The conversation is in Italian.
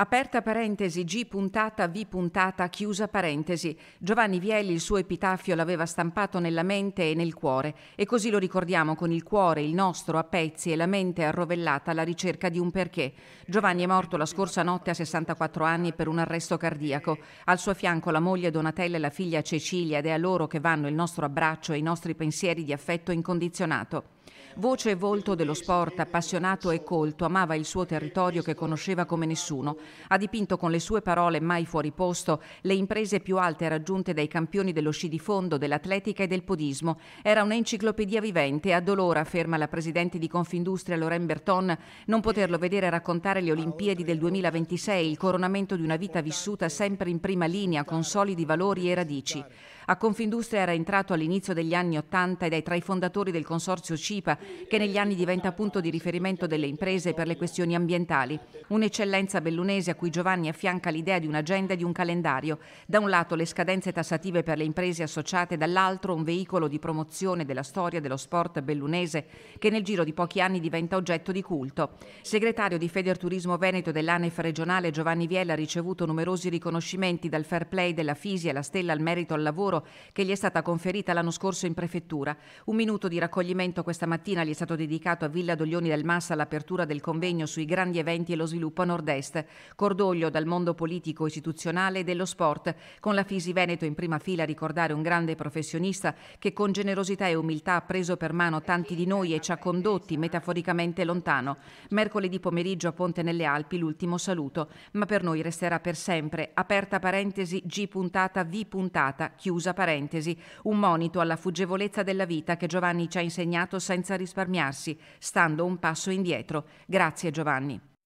Aperta parentesi, G puntata, V puntata, chiusa parentesi. Giovanni Vieli il suo epitafio l'aveva stampato nella mente e nel cuore e così lo ricordiamo con il cuore, il nostro, a pezzi e la mente arrovellata alla ricerca di un perché. Giovanni è morto la scorsa notte a 64 anni per un arresto cardiaco. Al suo fianco la moglie Donatella e la figlia Cecilia ed è a loro che vanno il nostro abbraccio e i nostri pensieri di affetto incondizionato. Voce e volto dello sport, appassionato e colto, amava il suo territorio che conosceva come nessuno. Ha dipinto con le sue parole mai fuori posto le imprese più alte raggiunte dai campioni dello sci di fondo, dell'atletica e del podismo. Era un'enciclopedia vivente e addolora, afferma la presidente di Confindustria Lorraine Berton, non poterlo vedere raccontare le Olimpiadi del 2026, il coronamento di una vita vissuta sempre in prima linea con solidi valori e radici. A Confindustria era entrato all'inizio degli anni Ottanta ed è tra i fondatori del consorzio CIPA, che negli anni diventa punto di riferimento delle imprese per le questioni ambientali. Un'eccellenza bellunese a cui Giovanni affianca l'idea di un'agenda e di un calendario. Da un lato le scadenze tassative per le imprese associate, dall'altro un veicolo di promozione della storia dello sport bellunese che nel giro di pochi anni diventa oggetto di culto. Segretario di Federturismo Veneto dell'ANEF regionale Giovanni Viella ha ricevuto numerosi riconoscimenti dal Fair Play della Fisi alla Stella al Merito al Lavoro che gli è stata conferita l'anno scorso in prefettura. Un minuto di raccoglimento questa mattina gli è stato dedicato a Villa Doglioni del Massa all'apertura del convegno sui grandi eventi e lo sviluppo a nord-est. Cordoglio dal mondo politico, istituzionale e dello sport, con la Fisi Veneto in prima fila a ricordare un grande professionista che con generosità e umiltà ha preso per mano tanti di noi e ci ha condotti metaforicamente lontano. Mercoledì pomeriggio a Ponte nelle Alpi l'ultimo saluto, ma per noi resterà per sempre aperta parentesi G puntata V puntata chiusa chiusa parentesi, un monito alla fuggevolezza della vita che Giovanni ci ha insegnato senza risparmiarsi, stando un passo indietro. Grazie Giovanni.